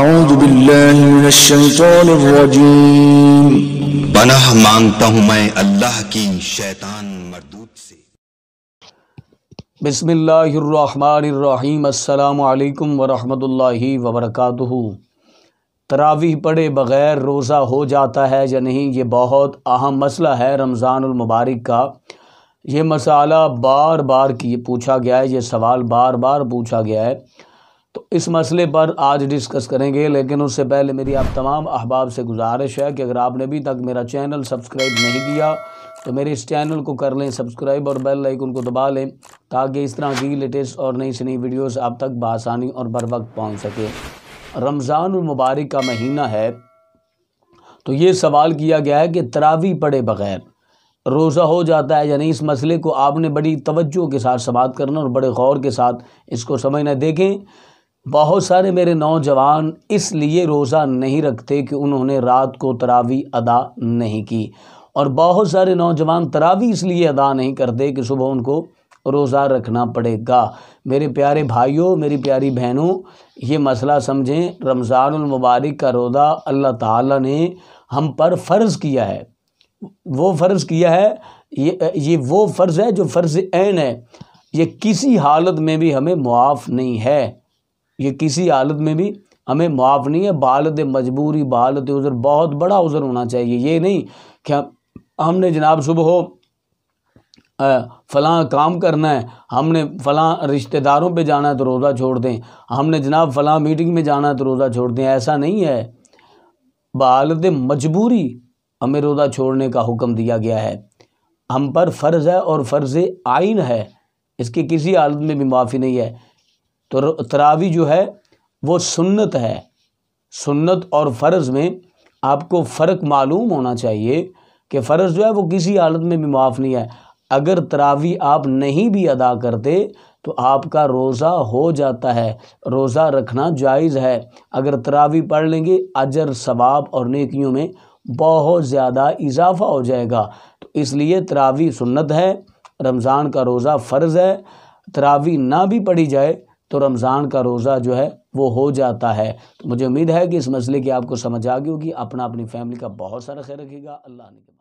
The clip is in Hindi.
أعوذ بالله من الشيطان الرجيم पनाह मांगता हूं मैं अल्लाह की शैतान मरदूत से बिस्मिल्लाहिर्रहमानिर्रहीम अस्सलाम वालेकुम वरहमतुल्लाहि वबरकातुहू तरावीह पढ़े बग़ैर रोज़ा हो जाता है या नहीं ये बहुत अहम मसला है रमज़ानमबारक का ये मसाला बार बार की पूछा गया है ये सवाल बार बार पूछा गया है तो इस मसले पर आज डिस्कस करेंगे लेकिन उससे पहले मेरी आप तमाम अहबाब से गुजारिश है कि अगर आपने अभी तक मेरा चैनल सब्सक्राइब नहीं किया तो मेरे इस चैनल को कर लें सब्सक्राइब और बेल लाइक उनको दबा लें ताकि इस तरह की लेटेस्ट और नई से नई वीडियोस आप तक बसानी और बर वक्त पहुँच सके रमज़ान मुबारक का महीना है तो ये सवाल किया गया है कि तरावी पड़े बग़ैर रोज़ा हो जाता है यानी इस मसले को आपने बड़ी तवज्जो के साथ समात करना और बड़े गौर के साथ इसको समझना देखें बहुत सारे मेरे नौजवान इसलिए रोज़ा नहीं रखते कि उन्होंने रात को तरावी अदा नहीं की और बहुत सारे नौजवान तरावी इसलिए अदा नहीं करते कि सुबह उनको रोज़ा रखना पड़ेगा मेरे प्यारे भाइयों मेरी प्यारी बहनों ये मसला समझें रमज़ानमबारक का रोज़ा अल्लाह ताला ने हम पर फ़र्ज़ किया है वो फ़र्ज़ किया है ये ये वो फ़र्ज़ है जो फ़र्ज़ ऐन है ये किसी हालत में भी हमें मुआफ़ नहीं है ये किसी हालत में भी हमें माफ़ नहीं है बालत मजबूरी बालत उज़र बहुत बड़ा उज़र होना चाहिए ये नहीं कि हमने जनाब सुबह हो फलां काम करना है हमने फलां रिश्तेदारों पे जाना है तो रोज़ा छोड़ दें हमने जनाब फलां मीटिंग में जाना है तो रोज़ा छोड़ दें ऐसा नहीं है बालत मजबूरी हमें रोज़ा छोड़ने का हुक्म दिया गया है हम पर फ़र्ज़ है और फ़र्ज़ आइन है इसकी किसी हालत में भी माफ़ी नहीं है तो तरावी जो है वो सुन्नत है सुन्नत और फ़र्ज़ में आपको फ़र्क मालूम होना चाहिए कि फ़र्ज़ जो है वो किसी हालत में भी माफ़ नहीं है अगर तरावी आप नहीं भी अदा करते तो आपका रोज़ा हो जाता है रोज़ा रखना जायज़ है अगर तरावी पढ़ लेंगे अजर सवाब और नेकियों में बहुत ज़्यादा इजाफा हो जाएगा तो इसलिए तरावी सुन्नत है रमज़ान का रोज़ा फ़र्ज़ है तरावी ना भी पढ़ी जाए तो रमज़ान का रोज़ा जो है वो हो जाता है तो मुझे उम्मीद है कि इस मसले की आपको समझ आ गई होगी अपना अपनी फैमिली का बहुत सारा ख्याल रखेगा अल्लाह ने